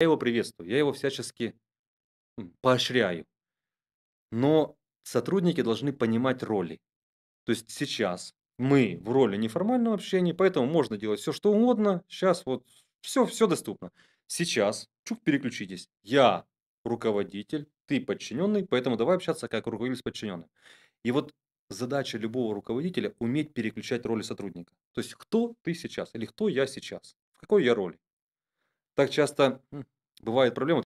Я его приветствую, я его всячески поощряю. Но сотрудники должны понимать роли. То есть сейчас мы в роли неформального общения, поэтому можно делать все, что угодно. Сейчас вот все, все доступно. Сейчас, чук, переключитесь. Я руководитель, ты подчиненный, поэтому давай общаться как руководитель с подчиненным. И вот задача любого руководителя уметь переключать роли сотрудника. То есть кто ты сейчас или кто я сейчас, в какой я роли так часто бывает проблема.